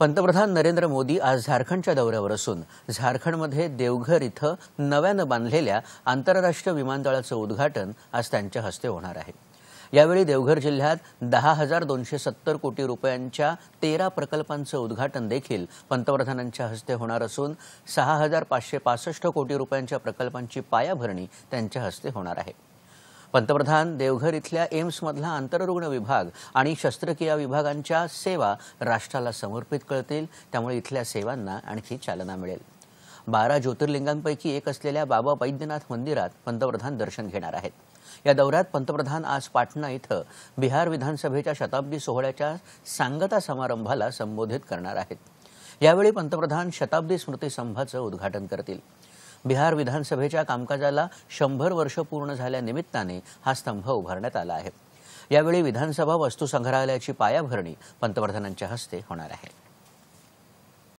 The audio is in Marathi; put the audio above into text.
पंतप्रधान नरेंद्र मोदी आज झारखंडच्या दौऱ्यावर असून झारखंडमध्ये देवघर इथं नव्यानं बांधलेल्या आंतरराष्ट्रीय विमानतळाचं उद्घाटन आज त्यांच्या हस्ते होणार आहे यावेळी देवघर जिल्ह्यात दहा हजार दोनशे सत्तर कोटी रुपयांच्या तेरा प्रकल्पांचं उद्घाटन देखील पंतप्रधानांच्या हस्ते होणार असून सहा हजार पाचशे पासष्ट कोटी रुपयांच्या प्रकल्पांची पायाभरणी त्यांच्या हस्ते होणार आहे पंतप्रधान देवघर इथल्या एम्समधला आंतररुग्ण विभाग आणि शस्त्रक्रिया विभागांच्या सेवा राष्ट्राला समर्पित कळतील त्यामुळे इथल्या सेवांना आणखी चालना मिळेल बारा ज्योतिर्लिंगांपैकी एक असलेल्या बाबा वैद्यनाथ मंदिरात पंतप्रधान दर्शन घेणार आहेत या दौऱ्यात पंतप्रधान आज पाटणा इथं बिहार विधानसभेच्या शताब्दी सोहळ्याच्या सांगता समारंभाला संबोधित करणार आहेत यावेळी पंतप्रधान शताब्दी स्मृती संभाचं उद्घाटन करतील बिहार विधानसभेच्या कामकाजाला शंभर वर्ष पूर्ण झाल्यानिमित्ताने हा स्तंभ उभारण्यात आला आहे यावेळी विधानसभा वस्तुसंग्रहालयाची पायाभरणी पंतप्रधानांच्या हस्ते होणार आहे